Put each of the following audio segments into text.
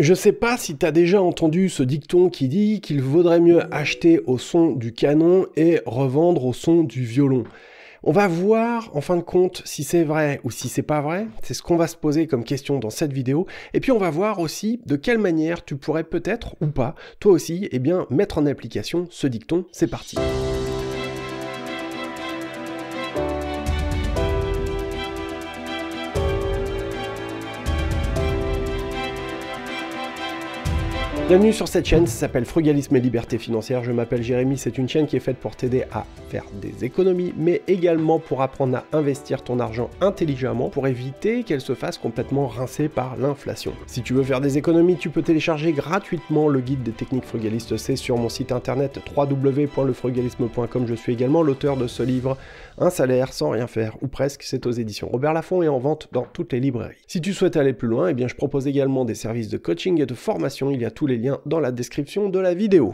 Je sais pas si tu as déjà entendu ce dicton qui dit qu'il vaudrait mieux acheter au son du canon et revendre au son du violon. On va voir en fin de compte si c'est vrai ou si c'est pas vrai. C'est ce qu'on va se poser comme question dans cette vidéo. Et puis on va voir aussi de quelle manière tu pourrais peut-être ou pas, toi aussi, eh bien, mettre en application ce dicton. C'est parti. Bienvenue sur cette chaîne, ça s'appelle Frugalisme et Liberté Financière. Je m'appelle Jérémy, c'est une chaîne qui est faite pour t'aider à faire des économies, mais également pour apprendre à investir ton argent intelligemment pour éviter qu'elle se fasse complètement rincer par l'inflation. Si tu veux faire des économies, tu peux télécharger gratuitement le guide des techniques frugalistes c'est sur mon site internet www.lefrugalisme.com. Je suis également l'auteur de ce livre, Un salaire sans rien faire, ou presque, c'est aux éditions Robert Laffont et en vente dans toutes les librairies. Si tu souhaites aller plus loin, eh bien je propose également des services de coaching et de formation. Il y a tous les dans la description de la vidéo.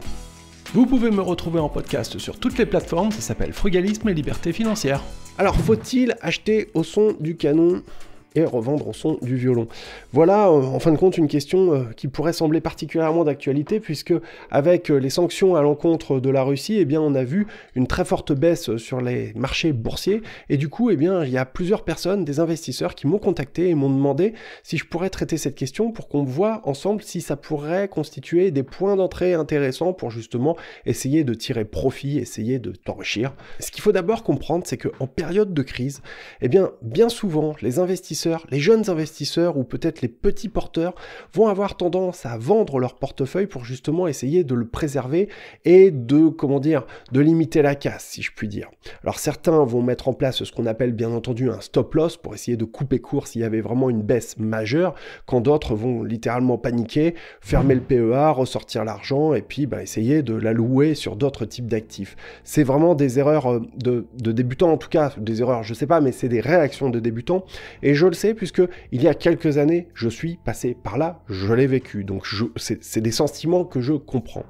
Vous pouvez me retrouver en podcast sur toutes les plateformes, ça s'appelle Frugalisme et Liberté Financière. Alors faut-il acheter au son du canon revendre son du violon. Voilà, euh, en fin de compte, une question euh, qui pourrait sembler particulièrement d'actualité, puisque avec euh, les sanctions à l'encontre de la Russie, et eh bien, on a vu une très forte baisse sur les marchés boursiers, et du coup, et eh bien, il y a plusieurs personnes, des investisseurs, qui m'ont contacté et m'ont demandé si je pourrais traiter cette question pour qu'on voit ensemble si ça pourrait constituer des points d'entrée intéressants pour justement essayer de tirer profit, essayer de t'enrichir. Ce qu'il faut d'abord comprendre, c'est que en période de crise, et eh bien, bien souvent, les investisseurs les jeunes investisseurs ou peut-être les petits porteurs vont avoir tendance à vendre leur portefeuille pour justement essayer de le préserver et de, comment dire, de limiter la casse, si je puis dire. Alors certains vont mettre en place ce qu'on appelle bien entendu un stop loss pour essayer de couper court s'il y avait vraiment une baisse majeure, quand d'autres vont littéralement paniquer, fermer le PEA, ressortir l'argent et puis bah, essayer de louer sur d'autres types d'actifs. C'est vraiment des erreurs euh, de, de débutants, en tout cas, des erreurs, je sais pas, mais c'est des réactions de débutants. Et je je le sais puisque il y a quelques années, je suis passé par là, je l'ai vécu. Donc c'est des sentiments que je comprends.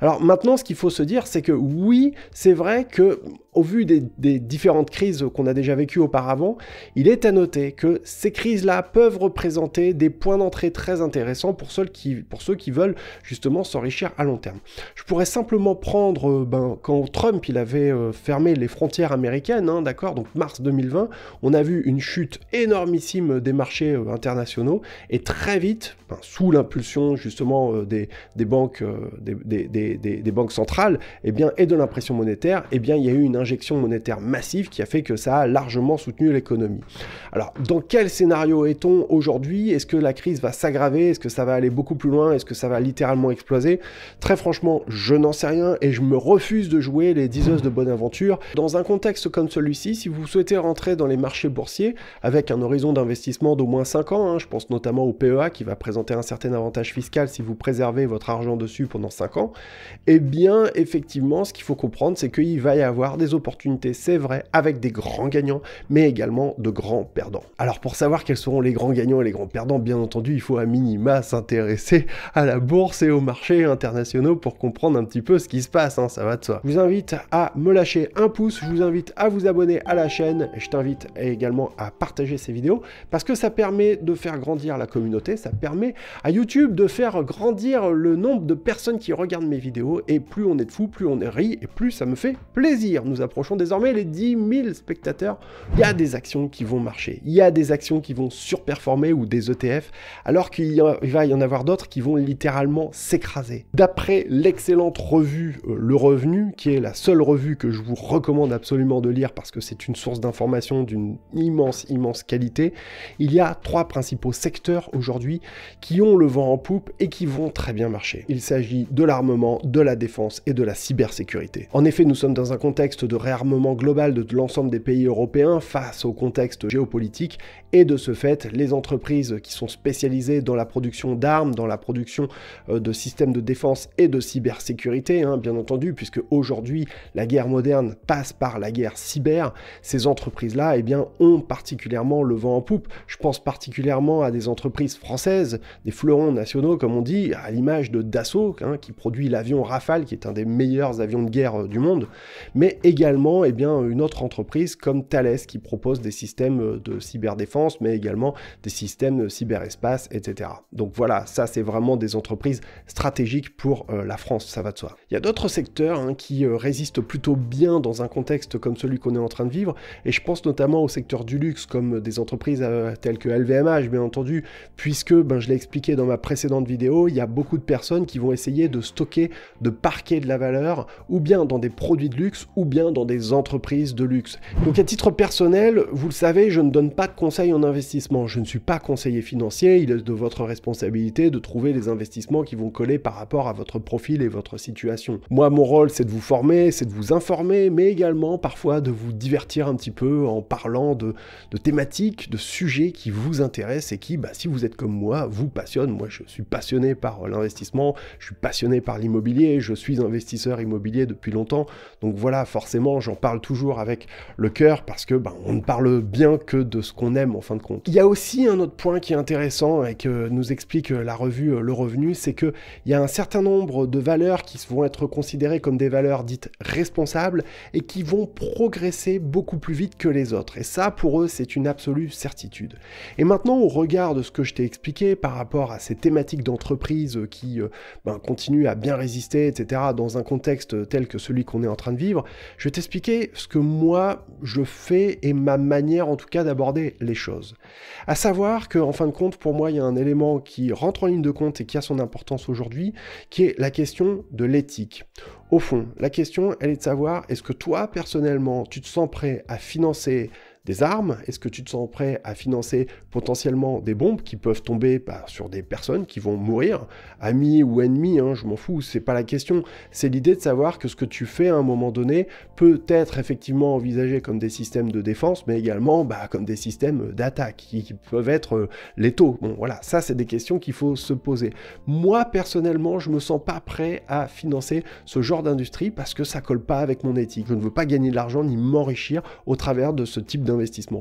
Alors maintenant, ce qu'il faut se dire, c'est que oui, c'est vrai que au vu des, différentes crises qu'on a déjà vécues auparavant, il est à noter que ces crises-là peuvent représenter des points d'entrée très intéressants pour ceux qui, pour ceux qui veulent justement s'enrichir à long terme. Je pourrais simplement prendre, euh, ben, quand Trump il avait euh, fermé les frontières américaines, hein, d'accord, donc mars 2020, on a vu une chute énorme des marchés euh, internationaux et très vite, ben, sous l'impulsion justement euh, des, banques, euh, des, banques centrales et, eh bien, et de l'impression monétaire, et eh bien, il y a eu une injection monétaire massive qui a fait que ça a largement soutenu l'économie. Alors, dans quel scénario est-on aujourd'hui Est-ce que la crise va s'aggraver Est-ce que ça va aller beaucoup plus loin Est-ce que ça va littéralement exploser Très franchement, je n'en sais rien et je me refuse de jouer les diseuses de bonne aventure. Dans un contexte comme celui-ci, si vous souhaitez rentrer dans les marchés boursiers avec un horizon d'investissement d'au moins 5 ans. Hein. Je pense notamment au PEA qui va présenter un certain avantage fiscal si vous préservez votre argent dessus pendant 5 ans. et eh bien, effectivement, ce qu'il faut comprendre, c'est qu'il va y avoir des opportunités, c'est vrai, avec des grands gagnants, mais également de grands perdants. Alors, pour savoir quels seront les grands gagnants et les grands perdants, bien entendu, il faut à minima s'intéresser à la bourse et aux marchés internationaux pour comprendre un petit peu ce qui se passe. Hein. ça va de soi. Je vous invite à me lâcher un pouce, je vous invite à vous abonner à la chaîne, je t'invite également à partager ces vidéos parce que ça permet de faire grandir la communauté, ça permet à YouTube de faire grandir le nombre de personnes qui regardent mes vidéos, et plus on est de fous, plus on rit, et plus ça me fait plaisir. Nous approchons désormais les 10 000 spectateurs. Il y a des actions qui vont marcher, il y a des actions qui vont surperformer ou des ETF, alors qu'il va y en avoir d'autres qui vont littéralement s'écraser. D'après l'excellente revue euh, Le Revenu, qui est la seule revue que je vous recommande absolument de lire parce que c'est une source d'information d'une immense, immense qualité, il y a trois principaux secteurs aujourd'hui qui ont le vent en poupe et qui vont très bien marcher. Il s'agit de l'armement, de la défense et de la cybersécurité. En effet, nous sommes dans un contexte de réarmement global de l'ensemble des pays européens face au contexte géopolitique et de ce fait, les entreprises qui sont spécialisées dans la production d'armes, dans la production euh, de systèmes de défense et de cybersécurité, hein, bien entendu, puisque aujourd'hui la guerre moderne passe par la guerre cyber, ces entreprises-là eh bien, ont particulièrement le vent poupe. Je pense particulièrement à des entreprises françaises, des fleurons nationaux comme on dit, à l'image de Dassault, hein, qui produit l'avion Rafale, qui est un des meilleurs avions de guerre euh, du monde, mais également et eh bien, une autre entreprise comme Thales, qui propose des systèmes euh, de cyberdéfense, mais également des systèmes de cyberespace, etc. Donc voilà, ça c'est vraiment des entreprises stratégiques pour euh, la France, ça va de soi. Il y a d'autres secteurs hein, qui résistent plutôt bien dans un contexte comme celui qu'on est en train de vivre, et je pense notamment au secteur du luxe, comme des entreprises entreprises euh, telles que LVMH, bien entendu, puisque, ben, je l'ai expliqué dans ma précédente vidéo, il y a beaucoup de personnes qui vont essayer de stocker, de parquer de la valeur, ou bien dans des produits de luxe, ou bien dans des entreprises de luxe. Donc à titre personnel, vous le savez, je ne donne pas de conseils en investissement, je ne suis pas conseiller financier, il est de votre responsabilité de trouver les investissements qui vont coller par rapport à votre profil et votre situation. Moi, mon rôle, c'est de vous former, c'est de vous informer, mais également parfois de vous divertir un petit peu en parlant de, de thématiques, Sujet qui vous intéresse et qui, bah, si vous êtes comme moi, vous passionne. Moi, je suis passionné par l'investissement, je suis passionné par l'immobilier, je suis investisseur immobilier depuis longtemps. Donc voilà, forcément, j'en parle toujours avec le cœur parce que bah, on ne parle bien que de ce qu'on aime en fin de compte. Il y a aussi un autre point qui est intéressant et que nous explique la revue euh, Le Revenu, c'est que il y a un certain nombre de valeurs qui vont être considérées comme des valeurs dites responsables et qui vont progresser beaucoup plus vite que les autres. Et ça, pour eux, c'est une absolue certitude. Et maintenant, au regard de ce que je t'ai expliqué par rapport à ces thématiques d'entreprise qui euh, ben, continuent à bien résister, etc., dans un contexte tel que celui qu'on est en train de vivre, je vais t'expliquer ce que moi je fais et ma manière en tout cas d'aborder les choses. À savoir qu'en en fin de compte, pour moi, il y a un élément qui rentre en ligne de compte et qui a son importance aujourd'hui, qui est la question de l'éthique. Au fond, la question, elle est de savoir, est-ce que toi, personnellement, tu te sens prêt à financer des armes Est-ce que tu te sens prêt à financer potentiellement des bombes qui peuvent tomber bah, sur des personnes qui vont mourir, amis ou ennemis hein, Je m'en fous, c'est pas la question. C'est l'idée de savoir que ce que tu fais à un moment donné peut être effectivement envisagé comme des systèmes de défense, mais également bah, comme des systèmes d'attaque qui, peuvent être les euh, létaux. Bon, voilà, ça c'est des questions qu'il faut se poser. Moi personnellement, je me sens pas prêt à financer ce genre d'industrie parce que ça colle pas avec mon éthique. Je ne veux pas gagner de l'argent ni m'enrichir au travers de ce type d'industrie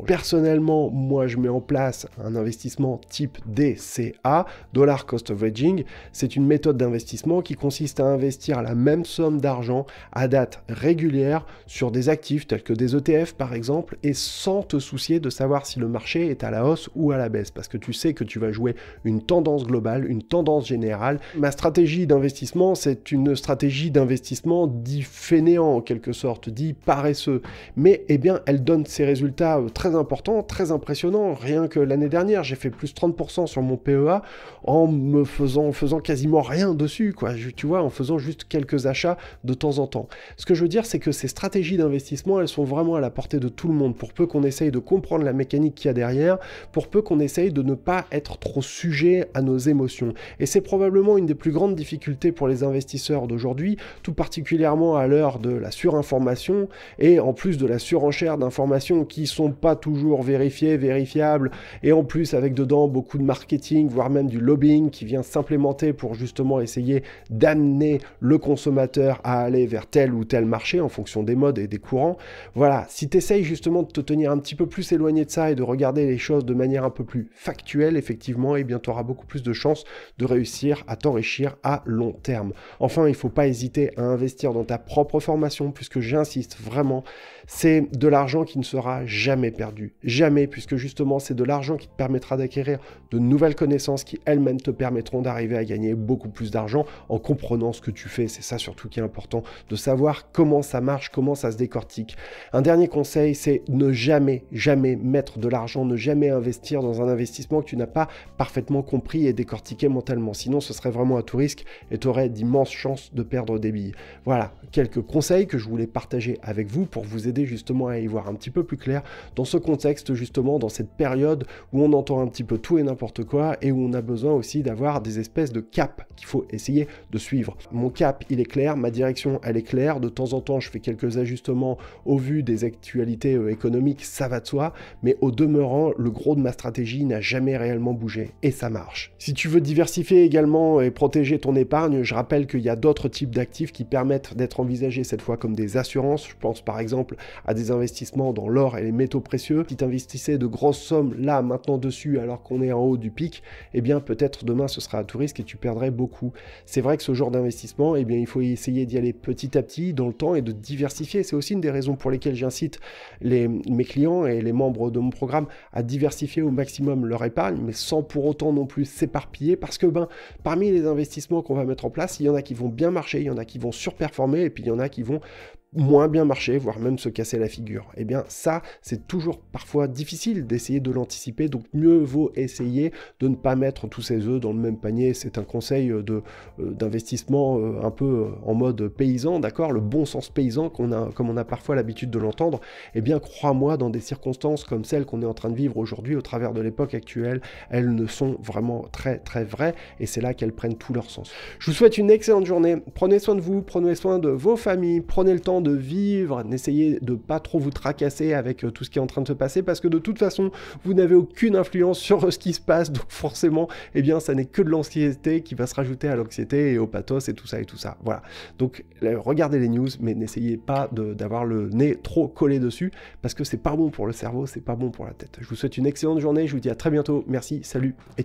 Personnellement, moi je mets en place un investissement type DCA, Dollar Cost Averaging. C'est une méthode d'investissement qui consiste à investir la même somme d'argent à date régulière sur des actifs tels que des ETF par exemple et sans te soucier de savoir si le marché est à la hausse ou à la baisse parce que tu sais que tu vas jouer une tendance globale, une tendance générale. Ma stratégie d'investissement, c'est une stratégie d'investissement dit fainéant en quelque sorte, dit paresseux, mais eh bien elle donne ses résultats euh, très important très impressionnant Rien que l'année dernière, j'ai fait plus 30% sur mon PEA en me faisant, faisant quasiment rien dessus, quoi. tu vois, en faisant juste quelques achats de temps en temps. Ce que je veux dire, c'est que ces stratégies d'investissement, elles sont vraiment à la portée de tout le monde. Pour peu qu'on essaye de comprendre la mécanique qu'il y a derrière, pour peu qu'on essaye de ne pas être trop sujet à nos émotions. Et c'est probablement une des plus grandes difficultés pour les investisseurs d'aujourd'hui, tout particulièrement à l'heure de la surinformation et en plus de la surenchère d'informations qui sont sont pas toujours vérifiés, vérifiables, et en plus avec dedans beaucoup de marketing, voire même du lobbying qui vient s'implémenter pour justement essayer d'amener le consommateur à aller vers tel ou tel marché en fonction des modes et des courants. Voilà, si tu essayes justement de te tenir un petit peu plus éloigné de ça et de regarder les choses de manière un peu plus factuelle, effectivement, et eh bien tu auras beaucoup plus de chances de réussir à t'enrichir à long terme. Enfin, il faut pas hésiter à investir dans ta propre formation, puisque j'insiste vraiment, c'est de l'argent qui ne sera jamais jamais perdu. Jamais, puisque justement, c'est de l'argent qui te permettra d'acquérir de nouvelles connaissances qui elles-mêmes te permettront d'arriver à gagner beaucoup plus d'argent en comprenant ce que tu fais. C'est ça surtout qui est important, de savoir comment ça marche, comment ça se décortique. Un dernier conseil, c'est ne jamais, jamais mettre de l'argent, ne jamais investir dans un investissement que tu n'as pas parfaitement compris et décortiqué mentalement. Sinon, ce serait vraiment à tout risque et tu aurais d'immenses chances de perdre des billes. Voilà quelques conseils que je voulais partager avec vous pour vous aider justement à y voir un petit peu plus clair dans ce contexte justement, dans cette période où on entend un petit peu tout et n'importe quoi et où on a besoin aussi d'avoir des espèces de cap qu'il faut essayer de suivre. Mon cap, il est clair, ma direction, elle est claire. De temps en temps, je fais quelques ajustements au vu des actualités euh, économiques, ça va de soi, mais au demeurant, le gros de ma stratégie n'a jamais réellement bougé et ça marche. Si tu veux diversifier également et protéger ton épargne, je rappelle qu'il y a d'autres types d'actifs qui permettent d'être envisagés cette fois comme des assurances. Je pense par exemple à des investissements dans l'or et les métaux précieux, si tu investissais de grosses sommes là maintenant dessus alors qu'on est en haut du pic, eh bien peut-être demain ce sera à tout risque et tu perdrais beaucoup. C'est vrai que ce genre d'investissement, eh bien il faut essayer d'y aller petit à petit dans le temps et de diversifier. C'est aussi une des raisons pour lesquelles j'incite les, mes clients et les membres de mon programme à diversifier au maximum leur épargne, mais sans pour autant non plus s'éparpiller parce que ben parmi les investissements qu'on va mettre en place, il y en a qui vont bien marcher, il y en a qui vont surperformer et puis il y en a qui vont moins bien marcher, voire même se casser la figure. Eh bien ça, c'est toujours parfois difficile d'essayer de l'anticiper, donc mieux vaut essayer de ne pas mettre tous ses œufs dans le même panier. C'est un conseil euh, euh, d'investissement euh, un peu en mode paysan, d'accord Le bon sens paysan, qu'on a, comme on a parfois l'habitude de l'entendre. Eh bien crois-moi, dans des circonstances comme celles qu'on est en train de vivre aujourd'hui, au travers de l'époque actuelle, elles ne sont vraiment très très vraies, et c'est là qu'elles prennent tout leur sens. Je vous souhaite une excellente journée, prenez soin de vous, prenez soin de vos familles, prenez le temps de vivre, n'essayez de pas trop vous tracasser avec euh, tout ce qui est en train de se passer parce que de toute façon, vous n'avez aucune influence sur ce qui se passe, donc forcément, eh bien, ça n'est que de l'anxiété qui va se rajouter à l'anxiété et au pathos et tout ça et tout ça. Voilà. Donc, regardez les news, mais n'essayez pas d'avoir le nez trop collé dessus parce que c'est pas bon pour le cerveau, c'est pas bon pour la tête. Je vous souhaite une excellente journée, je vous dis à très bientôt, merci, salut et ciao.